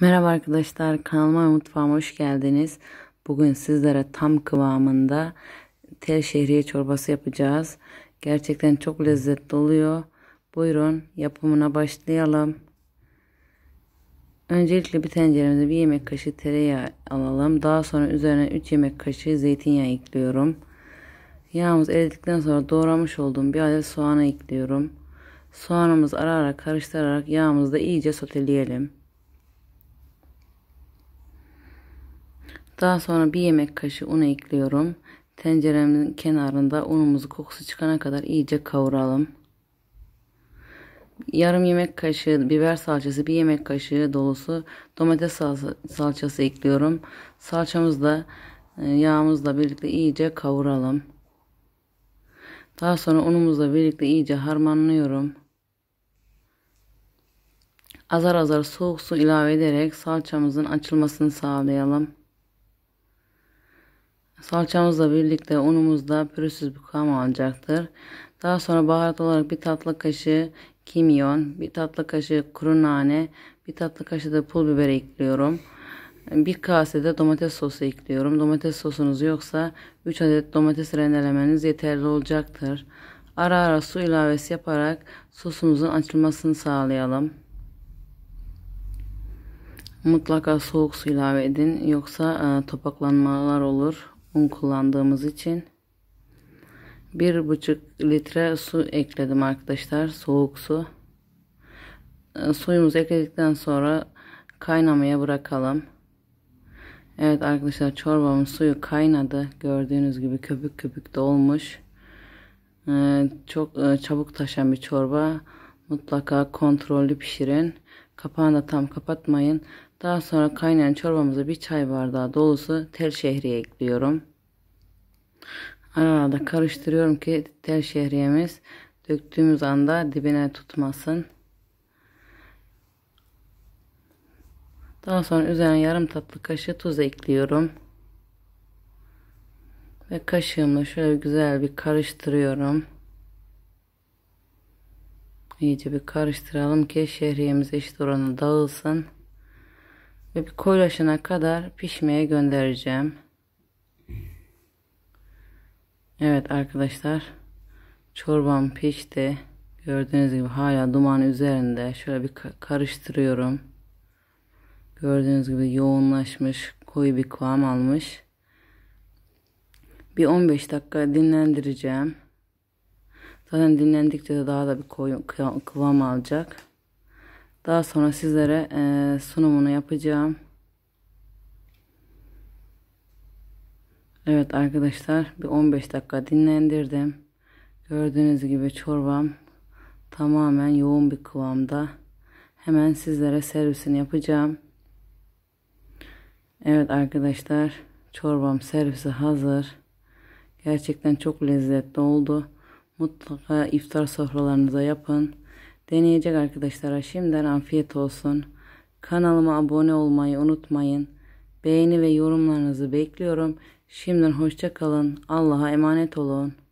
Merhaba arkadaşlar kanalıma mutfağıma hoş geldiniz. Bugün sizlere tam kıvamında tel şehriye çorbası yapacağız. Gerçekten çok lezzetli oluyor. Buyurun yapımına başlayalım. Öncelikle bir tenceremize bir yemek kaşığı tereyağı alalım. Daha sonra üzerine 3 yemek kaşığı zeytinyağı ekliyorum. Yağımız eridikten sonra doğramış olduğum bir adet soğanı ekliyorum. Soğanımız ara ara karıştırarak yağımızı da iyice soteleyelim. Daha sonra bir yemek kaşığı un ekliyorum. Tenceremin kenarında unumuzu kokusu çıkana kadar iyice kavuralım. Yarım yemek kaşığı biber salçası, bir yemek kaşığı dolusu domates salça, salçası ekliyorum. Salçamız da e, yağımızla birlikte iyice kavuralım. Daha sonra unumuzla birlikte iyice harmanlıyorum. Azar azar soğuk su ilave ederek salçamızın açılmasını sağlayalım. Salçamızla birlikte unumuzda pürüzsüz bir kıvam alacaktır. Daha sonra baharat olarak bir tatlı kaşığı kimyon, bir tatlı kaşığı kuru nane, bir tatlı kaşığı da pul biber ekliyorum. Bir kase de domates sosu ekliyorum. Domates sosunuz yoksa 3 adet domates rendelemeniz yeterli olacaktır. Ara ara su ilavesi yaparak sosumuzun açılmasını sağlayalım. Mutlaka soğuk su ilave edin yoksa e, topaklanmalar olur un kullandığımız için bir buçuk litre su ekledim arkadaşlar soğuk su ee, suyumuzu ekledikten sonra kaynamaya bırakalım Evet arkadaşlar çorbamın suyu kaynadı gördüğünüz gibi köpük köpük dolmuş ee, çok e, çabuk taşan bir çorba mutlaka kontrollü pişirin kapağını da tam kapatmayın daha sonra kaynayan çorbamıza bir çay bardağı dolusu tel şehriye ekliyorum. Arada karıştırıyorum ki tel şehriyemiz döktüğümüz anda dibine tutmasın. Daha sonra üzerine yarım tatlı kaşığı tuz ekliyorum. Ve kaşığımla şöyle güzel bir karıştırıyorum. İyice bir karıştıralım ki şehriyemiz eşit oranı dağılsın ve bir koyulaşana kadar pişmeye göndereceğim. Evet arkadaşlar çorbam pişti. Gördüğünüz gibi hala duman üzerinde. Şöyle bir karıştırıyorum. Gördüğünüz gibi yoğunlaşmış, koyu bir kıvam almış. Bir 15 dakika dinlendireceğim. Zaten dinlendikçe de daha da bir koyu kıvam alacak. Daha sonra sizlere e, sunumunu yapacağım. Evet arkadaşlar bir 15 dakika dinlendirdim. Gördüğünüz gibi çorbam tamamen yoğun bir kıvamda. Hemen sizlere servisini yapacağım. Evet arkadaşlar çorbam servisi hazır. Gerçekten çok lezzetli oldu. Mutlaka iftar sofralarınıza yapın deneyecek arkadaşlar. Şimdiden afiyet olsun. Kanalıma abone olmayı unutmayın. Beğeni ve yorumlarınızı bekliyorum. Şimdiden hoşça kalın. Allah'a emanet olun.